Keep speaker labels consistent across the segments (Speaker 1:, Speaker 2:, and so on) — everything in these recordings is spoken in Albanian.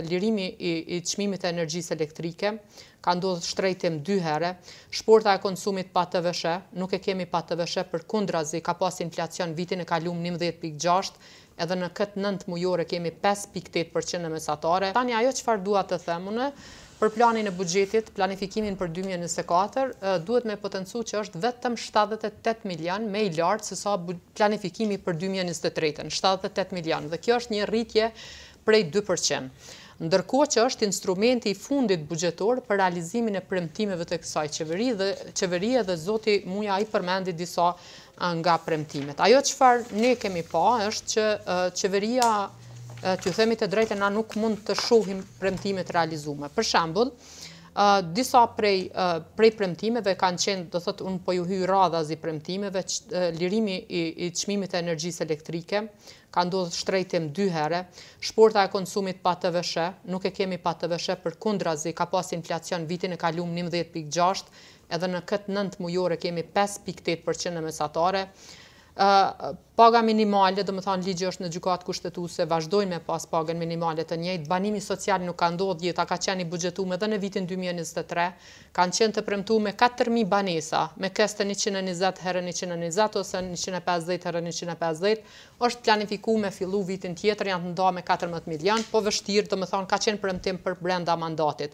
Speaker 1: Lirimi i të e energjis elektrike ka ndodhë shtrejtim dy herë, shporta e konsumit pa të vëshë, nuk e kemi pa të vëshë për kundra ka pas inflacion vitin e kalum 19.6, edhe në këtë nëndë mujore kemi 5.8% në mesatare. Tani ajo që farë duat të themune, për planin e bugjetit, planifikimin për 2024, duhet me potencu që është vetëm 78 milion me i lartë se sa planifikimi për 2023, 78 milion, dhe kjo është një rritje prej 2% ndërko që është instrumenti i fundit bugjetor për realizimin e premtimeve të kësaj qeveri dhe qeveri e dhe zoti muja i përmendi disa nga premtimet. Ajo që farë ne kemi pa është që qeveria të ju themit e drejte, na nuk mund të shohim premtimet realizume. Për shambull, disa prej prej premtimeve kanë qenë, do thëtë unë po ju hy radhazi premtimeve, lirimi i qmimit e energjisë elektrike, ka ndodhur shtrejtim dy herë shporta e konsumit pa të vëshe, nuk e kemi pa të vëshe për kundrazi, ka pas inflacion vitin e kalium 11.6, edhe në këtë 9 mujore kemi 5.8% në mesatare, paga minimale, dhe më thonë, ligjë është në gjukatë kushtetuse, vazhdojnë me pas pagën minimale të njëjtë, banimi social nuk ka ndodhje, ta ka qeni bugjetu me dhe në vitin 2023, kanë qenë të premtu me 4.000 banesa, me keste 120 herë 120 ose 150 herë 150, është planifiku me fillu vitin tjetër, janë të nda me 14 milion, po vështirë, dhe më thonë, ka qenë premtim për brenda mandatit.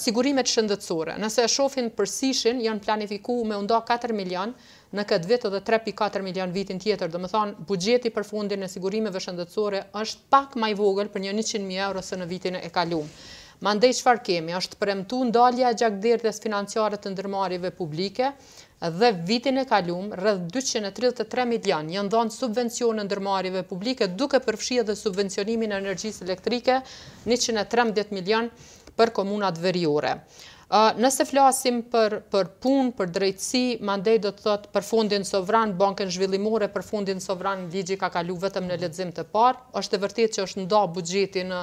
Speaker 1: Sigurimet shëndëtsore, nëse e shofin përsishin, janë planifiku me nda 4 milion, në këtë vit edhe 3.4 milion vitin tjetër. dhe më thonë bugjeti për fundin e sigurimeve shëndetësore është pak më i vogël për një 100.000 euro se në vitin e kaluar. Mandej çfarë kemi? Është premtu ndalja e gjakderdhjes financiare të ndërmarrjeve publike dhe vitin e kaluar rreth 233 milion janë dhënë subvencione ndërmarrjeve publike duke përfshirë edhe subvencionimin e energjisë elektrike 113 milion për komunat veriore. Nëse flasim për pun, për drejtësi, mandej do të thotë për fundin sovran, bankën zhvillimore për fundin sovran, ligji ka kalu vetëm në ledzim të parë, është të vërtit që është nda budgetin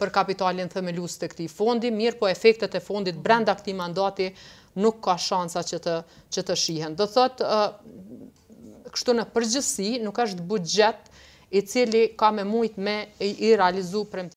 Speaker 1: për kapitalin thëmëllus të këti fondi, mirë po efektet e fondit brenda këti mandati nuk ka shansa që të shihen. Do thotë, kështu në përgjësi, nuk është budget i cili ka me mujt me i realizu për